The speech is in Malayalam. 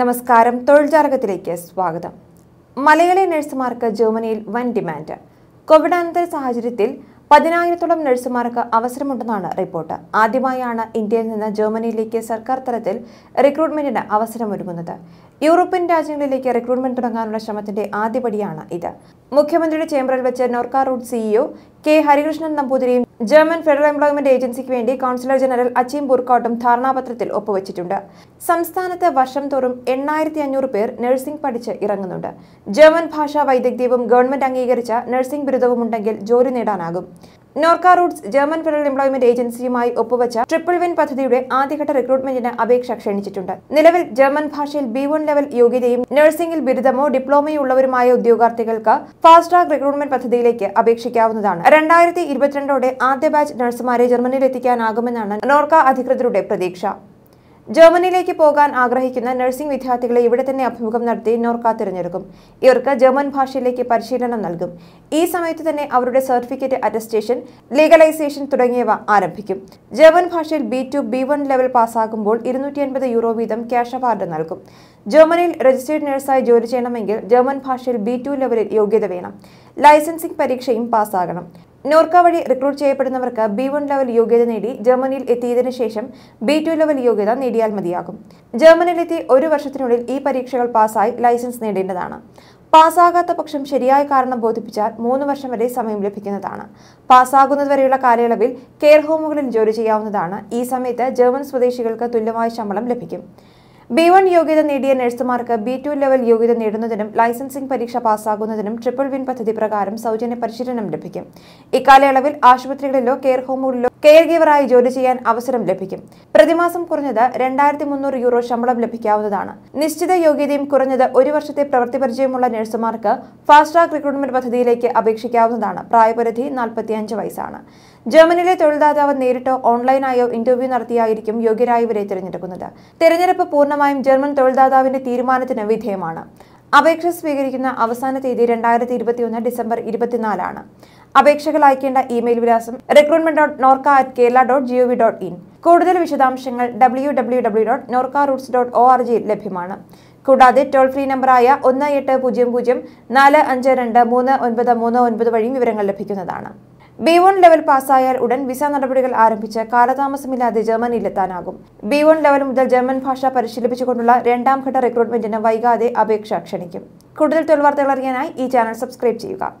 നമസ്കാരം തൊഴിൽ ജാതകത്തിലേക്ക് സ്വാഗതം മലയാളി നഴ്സുമാർക്ക് ജർമ്മനിയിൽ വൻ ഡിമാൻഡ് കോവിഡാനന്തര സാഹചര്യത്തിൽ പതിനായിരത്തോളം നഴ്സുമാർക്ക് അവസരമുണ്ടെന്നാണ് റിപ്പോർട്ട് ആദ്യമായാണ് ഇന്ത്യയിൽ നിന്ന് ജർമ്മനിയിലേക്ക് സർക്കാർ തലത്തിൽ റിക്രൂട്ട്മെന്റിന് അവസരമൊരുങ്ങുന്നത് യൂറോപ്യൻ രാജ്യങ്ങളിലേക്ക് റിക്രൂട്ട്മെന്റ് തുടങ്ങാനുള്ള ശ്രമത്തിന്റെ ആദ്യപടിയാണ് ഇത് മുഖ്യമന്ത്രിയുടെ ചേംബറിൽ വെച്ച് Norka root CEO e K Harikrishnan നമ്പൂതിരിയും ജർമ്മൻ ഫെഡറൽ എംപ്ലോയ്മെന്റ് ഏജൻസിക്ക് വേണ്ടി കൗൺസിലർ ജനറൽ അച്ചീം ബുർക്കോട്ടും ധാരണാപത്രത്തിൽ ഒപ്പുവച്ചിട്ടുണ്ട് സംസ്ഥാനത്ത് വർഷം തോറും എണ്ണായിരത്തി അഞ്ഞൂറ് പേർ നഴ്സിംഗ് പഠിച്ച് ഇറങ്ങുന്നുണ്ട് ജർമ്മൻ ഭാഷാ വൈദഗ്ധ്യവും ഗവൺമെന്റ് അംഗീകരിച്ച നഴ്സിംഗ് ബിരുദവും ഉണ്ടെങ്കിൽ ജോലി നേടാനാകും Norka Roots German federal employment ഏജൻസിയുമായി ഒപ്പുവച്ച ട്രിപ്പിൾ വിൻ പദ്ധതിയുടെ ആദ്യഘട്ട റിക്രൂട്ട്മെന്റിന് അപേക്ഷ ക്ഷണിച്ചിട്ടുണ്ട് നിലവിൽ ജർമ്മൻ ഭാഷയിൽ ബി വൺ ലെവൽ യോഗ്യതയും നഴ്സിംഗിൽ ബിരുദമോ ഡിപ്ലോമയോ ഉള്ളവരുമായ ഉദ്യോഗാർത്ഥികൾക്ക് ഫാസ്റ്റ് ട്രാക്ക് റിക്രൂട്ട്മെന്റ് പദ്ധതിയിലേക്ക് അപേക്ഷിക്കാവുന്നതാണ് രണ്ടായിരത്തി ഇരുപത്തിരണ്ടോടെ ആദ്യ ബാച്ച് നഴ്സുമാരെ ജർമ്മനിയിലെത്തിക്കാനാകുമെന്നാണ് നോർക്ക അധികൃതരുടെ പ്രതീക്ഷ ജർമ്മനിയിലേക്ക് പോകാൻ ആഗ്രഹിക്കുന്ന നഴ്സിംഗ് വിദ്യാർത്ഥികളെ ഇവിടെ തന്നെ അഭിമുഖം നടത്തി നോർക്ക തിരഞ്ഞെടുക്കും ഇവർക്ക് ജർമ്മൻ ഭാഷയിലേക്ക് പരിശീലനം നൽകും ഈ സമയത്ത് തന്നെ അവരുടെ സർട്ടിഫിക്കറ്റ് അറ്റസ്റ്റേഷൻ ലീഗലൈസേഷൻ തുടങ്ങിയവ ആരംഭിക്കും ജർമ്മൻ ഭാഷയിൽ B two B one level പാസ്സാകുമ്പോൾ ഇരുന്നൂറ്റി അൻപത് യൂറോ വീതം ക്യാഷ് അവാർഡ് നൽകും ജർമ്മനിയിൽ രജിസ്റ്റേർഡ് നഴ്സായി ജോലി ചെയ്യണമെങ്കിൽ ജർമ്മൻ ഭാഷയിൽ ബി ടു ലെവലിൽ യോഗ്യത വേണം ലൈസൻസിംഗ് പരീക്ഷയും പാസ്സാകണം നോർക്ക വഴി റിക്രൂട്ട് ചെയ്യപ്പെടുന്നവർക്ക് ബി വൺ ലെവൽ യോഗ്യത നേടി ജർമ്മനിയിൽ എത്തിയതിനു ശേഷം ബി ടു ലെവൽ യോഗ്യത നേടിയാൽ മതിയാകും ജർമ്മനിയിലെത്തി ഒരു വർഷത്തിനുള്ളിൽ ഈ പരീക്ഷകൾ പാസ്സായി ലൈസൻസ് നേടേണ്ടതാണ് പാസ്സാകാത്ത പക്ഷം ശരിയായ കാരണം ബോധിപ്പിച്ചാൽ മൂന്ന് വർഷം വരെ സമയം ലഭിക്കുന്നതാണ് പാസ്സാകുന്നതുവരെയുള്ള കാലയളവിൽ കെയർ ഹോമുകളിൽ ജോലി ചെയ്യാവുന്നതാണ് ഈ സമയത്ത് ജർമ്മൻ സ്വദേശികൾക്ക് തുല്യമായ ശമ്പളം ലഭിക്കും ബി വൺ യോഗ്യത നേടിയ നഴ്സുമാർക്ക് ബി ടു ലെവൽ യോഗ്യത നേടുന്നതിനും ലൈസൻസിംഗ് പരീക്ഷ പാസ്സാകുന്നതിനും ട്രിപ്പിൾ വിൻ പദ്ധതി പ്രകാരം സൗജന്യ പരിശീലനം ലഭിക്കും ഇക്കാലയളവിൽ ആശുപത്രികളിലോ കെയർ ഹോമുകളിലോ കെയർ ഗീവറായി ജോലി ചെയ്യാൻ അവസരം ലഭിക്കും പ്രതിമാസം കുറഞ്ഞത് രണ്ടായിരത്തി മുന്നൂറ് യൂറോ ശമ്പളം ലഭിക്കാവുന്നതാണ് നിശ്ചിത യോഗ്യതയും കുറഞ്ഞത് ഒരു വർഷത്തെ പ്രവൃത്തി പരിചയമുള്ള നഴ്സുമാർക്ക് ഫാസ്റ്റ് ട്രാക്ക് റിക്രൂട്ട്മെന്റ് പദ്ധതിയിലേക്ക് അപേക്ഷിക്കാവുന്നതാണ് പ്രായപരിധി നാൽപ്പത്തിയഞ്ച് വയസ്സാണ് ജർമ്മനിയിലെ തൊഴിൽദാതാവ് നേരിട്ടോ ഓൺലൈനായോ ഇന്റർവ്യൂ നടത്തിയായിരിക്കും യോഗ്യരായവരെ തിരഞ്ഞെടുക്കുന്നത് തിരഞ്ഞെടുപ്പ് പൂർണ്ണമായും ജർമ്മൻ തൊഴിൽദാതാവിന്റെ തീരുമാനത്തിന് വിധേയമാണ് അപേക്ഷ സ്വീകരിക്കുന്ന അവസാന തീയതി രണ്ടായിരത്തി ഇരുപത്തിയൊന്ന് ഡിസംബർ ഇരുപത്തിനാലാണ് അപേക്ഷകൾ അയക്കേണ്ട ഇമെയിൽ വിലാസം recruitment dot Norka at Kerala dot G dot in കൂടുതൽ വിശദാംശങ്ങൾ W W W dot Norka Roots dot O R ജിയിൽ ലഭ്യമാണ് കൂടാതെ ടോൾ ഫ്രീ നമ്പറായ ഒന്ന് എട്ട് പൂജ്യം പൂജ്യം നാല് അഞ്ച് രണ്ട് മൂന്ന് ഒൻപത് മൂന്ന് ഒൻപത് വഴിയും വിവരങ്ങൾ ലഭിക്കുന്നതാണ് ബി വൺ ലെവൽ പാസ്സായാൽ ഉടൻ വിസ നടപടികൾ ആരംഭിച്ച് കാലതാമസമില്ലാതെ ജർമ്മനിയിലെത്താനാകും ബി വൺ ലെവൽ മുതൽ ജർമ്മൻ ഭാഷ പരിശീലിപ്പിച്ചുകൊണ്ടുള്ള രണ്ടാം ഘട്ട റിക്രൂട്ട്മെന്റിന് വൈകാതെ അപേക്ഷ ക്ഷണിക്കും കൂടുതൽ തൊഴിൽ വാർത്തകൾ അറിയാനായി ഈ ചാനൽ സബ്സ്ക്രൈബ് ചെയ്യുക